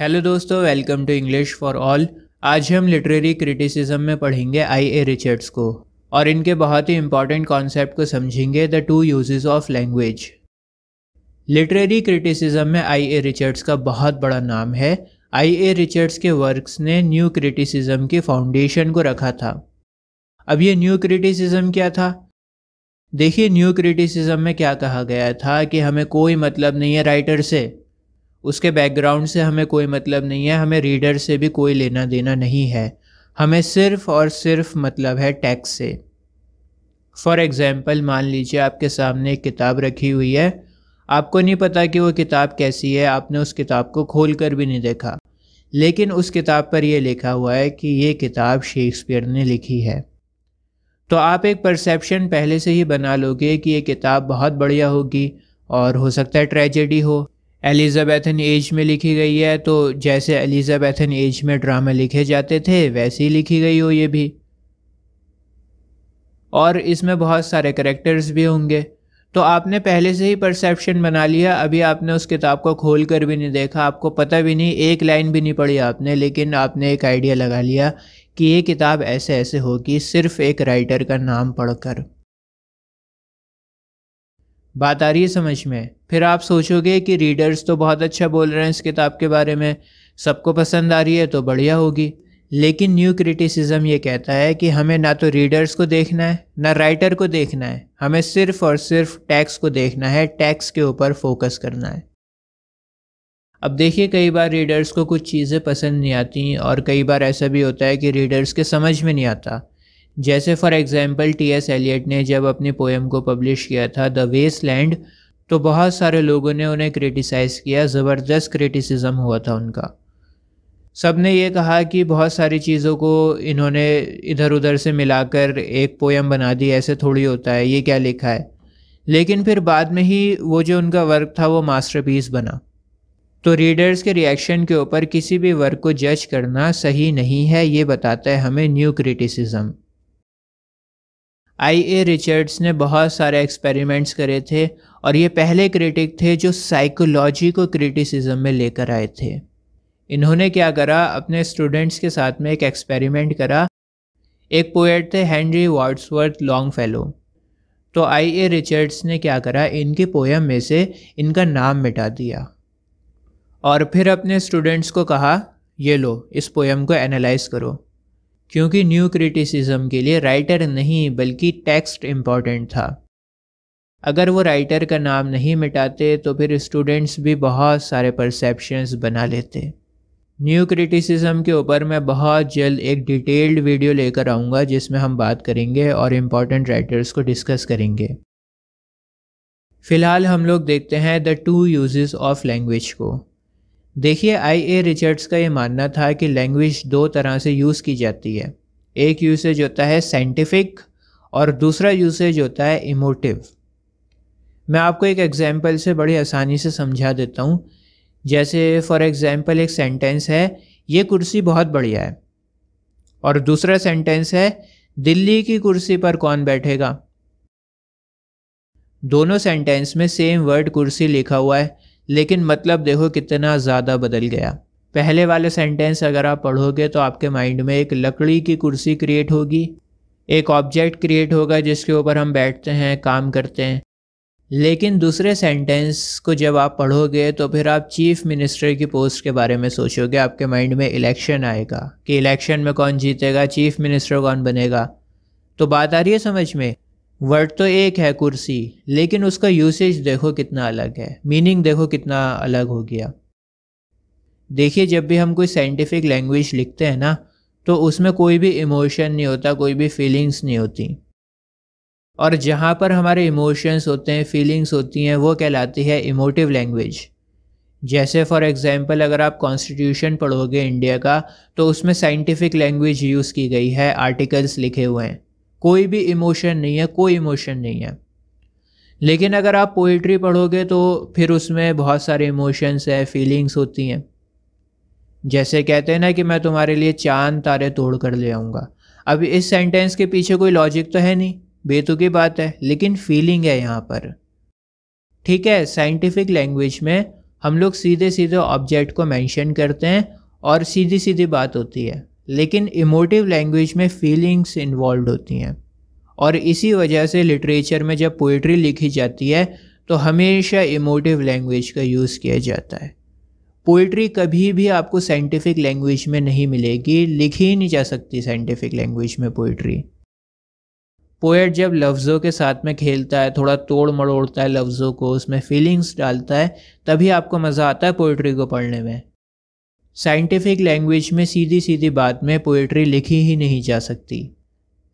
hello दोस्तों welcome to English for all आज हम लिटरेरी क्रिटिसिज्म में पढ़ेंगे आई ए रिचर्ड्स को और इनके बहुत ही इंपॉर्टेंट कॉन्सेप्ट को समझेंगे the two uses of language literary criticism में आई ए रिचर्ड्स का बहुत बड़ा नाम है आई ए रिचर्ड्स के वर्क्स ने न्यू क्रिटिसिज्म की फाउंडेशन को रखा था अब ये न्यू क्रिटिसिज्म क्या था देखिए न्यू क्रिटिसिज्म में क्या कहा गया था कि हमें कोई मतलब नहीं है राइटर से उसके बैकग्राउंड से हमें कोई मतलब नहीं है हमें रीडर से भी कोई लेना देना नहीं है हमें सिर्फ और सिर्फ मतलब है टैक्स से फॉर एग्ज़ाम्पल मान लीजिए आपके सामने एक किताब रखी हुई है आपको नहीं पता कि वो किताब कैसी है आपने उस किताब को खोल कर भी नहीं देखा लेकिन उस किताब पर यह लिखा हुआ है कि ये किताब शेक्सपियर ने लिखी है तो आप एक परसेप्शन पहले से ही बना लोगे कि ये किताब बहुत बढ़िया होगी और हो सकता है ट्रेजेडी हो एलिजाबैथन एज में लिखी गई है तो जैसे एलिजाबैथन एज में ड्रामे लिखे जाते थे वैसे ही लिखी गई हो ये भी और इसमें बहुत सारे करेक्टर्स भी होंगे तो आपने पहले से ही परसेप्शन बना लिया अभी आपने उस किताब को खोल कर भी नहीं देखा आपको पता भी नहीं एक लाइन भी नहीं पढ़ी आपने लेकिन आपने एक आइडिया लगा लिया कि ये किताब ऐसे ऐसे होगी सिर्फ़ एक राइटर का नाम पढ़कर बात आ रही है समझ में फिर आप सोचोगे कि रीडर्स तो बहुत अच्छा बोल रहे हैं इस किताब के बारे में सबको पसंद आ रही है तो बढ़िया होगी लेकिन न्यू क्रिटिसिज्म ये कहता है कि हमें ना तो रीडर्स को देखना है ना राइटर को देखना है हमें सिर्फ और सिर्फ टैक्स को देखना है टैक्स के ऊपर फोकस करना है अब देखिए कई बार रीडर्स को कुछ चीज़ें पसंद नहीं आती और कई बार ऐसा भी होता है कि रीडर्स के समझ में नहीं आता जैसे for example T S Eliot ने जब अपने पोएम को पब्लिश किया था द वेस्ट लैंड तो बहुत सारे लोगों ने उन्हें क्रिटिसाइज़ किया ज़बरदस्त क्रिटिसिज्म हुआ था उनका सब ने यह कहा कि बहुत सारी चीज़ों को इन्होंने इधर उधर से मिलाकर एक पोएम बना दी ऐसे थोड़ी होता है ये क्या लिखा है लेकिन फिर बाद में ही वो जो उनका वर्क था वो मास्टरपीस बना तो रीडर्स के रिएक्शन के ऊपर किसी भी वर्क को जज करना सही नहीं है ये बताता है हमें new criticism I A Richards ने बहुत सारे एक्सपेरिमेंट्स करे थे और ये पहले क्रिटिक थे जो साइकोलॉजी को क्रिटिसिज्म में लेकर आए थे इन्होंने क्या करा अपने स्टूडेंट्स के साथ में एक एक्सपेरिमेंट करा एक पोएट थे हेनरी वार्ड्सवर्थ लॉन्ग फेलो तो आई ए रिचर्ड्स ने क्या करा इनके पोएम में से इनका नाम मिटा दिया और फिर अपने स्टूडेंट्स को कहा ये लो इस पोएम को एनालाइज करो क्योंकि न्यू क्रिटिसिज्म के लिए राइटर नहीं बल्कि टेक्स्ट इम्पॉर्टेंट था अगर वो राइटर का नाम नहीं मिटाते तो फिर स्टूडेंट्स भी बहुत सारे परसेप्शंस बना लेते न्यू क्रिटिसिज्म के ऊपर मैं बहुत जल्द एक डिटेल्ड वीडियो लेकर आऊँगा जिसमें हम बात करेंगे और इम्पॉर्टेंट राइटर्स को डिस्कस करेंगे फ़िलहाल हम लोग देखते हैं the two use of language को देखिए आई ए रिचर्ड्स का ये मानना था कि लैंग्वेज दो तरह से यूज़ की जाती है एक यूसेज होता है साइंटिफिक और दूसरा यूसेज होता है इमोटिव मैं आपको एक एग्ज़ाम्पल से बड़ी आसानी से समझा देता हूँ जैसे फॉर एग्ज़ाम्पल एक सेंटेंस है ये कुर्सी बहुत बढ़िया है और दूसरा सेंटेंस है दिल्ली की कुर्सी पर कौन बैठेगा दोनों सेंटेंस में सेम वर्ड कुर्सी लिखा हुआ है लेकिन मतलब देखो कितना ज़्यादा बदल गया पहले वाले सेंटेंस अगर आप पढ़ोगे तो आपके माइंड में एक लकड़ी की कुर्सी क्रिएट होगी एक ऑब्जेक्ट क्रिएट होगा जिसके ऊपर हम बैठते हैं काम करते हैं लेकिन दूसरे सेंटेंस को जब आप पढ़ोगे तो फिर आप चीफ मिनिस्टर की पोस्ट के बारे में सोचोगे आपके माइंड में इलेक्शन आएगा कि इलेक्शन में कौन जीतेगा चीफ मिनिस्टर कौन बनेगा तो बात आ रही है समझ में वर्ड तो एक है कुर्सी लेकिन उसका यूसेज देखो कितना अलग है मीनिंग देखो कितना अलग हो गया देखिए जब भी हम कोई साइंटिफिक लैंग्वेज लिखते हैं ना तो उसमें कोई भी इमोशन नहीं होता कोई भी फीलिंग्स नहीं होती और जहाँ पर हमारे इमोशंस होते हैं फीलिंग्स होती हैं वो कहलाती है इमोटिव लैंग्वेज जैसे फॉर एग्ज़ाम्पल अगर आप कॉन्स्टिट्यूशन पढ़ोगे इंडिया का तो उसमें साइंटिफिक लैंग्वेज यूज़ की गई है आर्टिकल्स लिखे हुए हैं कोई भी इमोशन नहीं है कोई इमोशन नहीं है लेकिन अगर आप पोइट्री पढ़ोगे तो फिर उसमें बहुत सारे इमोशंस है फीलिंग्स होती हैं जैसे कहते हैं ना कि मैं तुम्हारे लिए चांद तारे तोड़ कर ले आऊँगा अब इस सेंटेंस के पीछे कोई लॉजिक तो है नहीं बेतुकी बात है लेकिन फीलिंग है यहाँ पर ठीक है साइंटिफिक लैंग्वेज में हम लोग सीधे सीधे ऑब्जेक्ट को मेंशन करते हैं और सीधी सीधी बात होती है लेकिन इमोटिव लैंग्वेज में फीलिंग्स इन्वॉल्व होती हैं और इसी वजह से लिटरेचर में जब पोइट्री लिखी जाती है तो हमेशा इमोटिव लैंग्वेज का यूज़ किया जाता है पोइट्री कभी भी आपको साइंटिफिक लैंग्वेज में नहीं मिलेगी लिखी ही नहीं जा सकती साइंटिफिक लैंग्वेज में पोइट्री पोएट जब लफ्ज़ों के साथ में खेलता है थोड़ा तोड़ मड़ोड़ता है लफ्ज़ों को उसमें फीलिंग्स डालता है तभी आपको मज़ा आता है पोइट्री को पढ़ने में साइंटिफिक लैंग्वेज में सीधी सीधी बात में पोइट्री लिखी ही नहीं जा सकती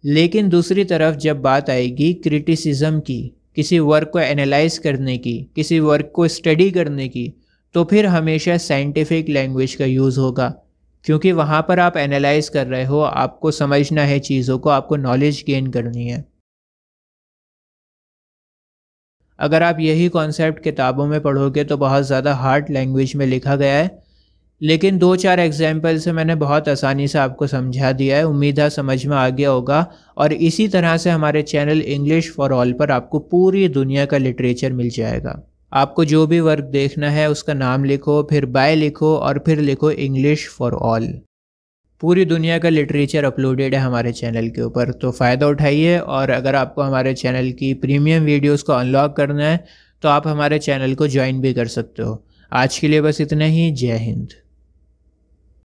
लेकिन दूसरी तरफ जब बात आएगी क्रिटिसिज्म की किसी वर्क को एनालाइज करने की किसी वर्क को स्टडी करने की तो फिर हमेशा साइंटिफिक लैंग्वेज का यूज़ होगा क्योंकि वहाँ पर आप एनालाइज कर रहे हो आपको समझना है चीज़ों को आपको नॉलेज गेन करनी है अगर आप यही कॉन्सेप्ट किताबों में पढ़ोगे तो बहुत ज़्यादा हार्ड लैंग्वेज में लिखा गया है लेकिन दो चार एग्जाम्पल से मैंने बहुत आसानी से आपको समझा दिया है उम्मीद है समझ में आ गया होगा और इसी तरह से हमारे चैनल इंग्लिश फॉर ऑल पर आपको पूरी दुनिया का लिटरेचर मिल जाएगा आपको जो भी वर्क देखना है उसका नाम लिखो फिर बाय लिखो और फिर लिखो इंग्लिश फॉर ऑल पूरी दुनिया का लिटरेचर अपलोडेड है हमारे चैनल के ऊपर तो फ़ायदा उठाइए और अगर आपको हमारे चैनल की प्रीमियम वीडियोस को अनलॉक करना है तो आप हमारे चैनल को ज्वाइन भी कर सकते हो आज के लिए बस इतना ही जय हिंद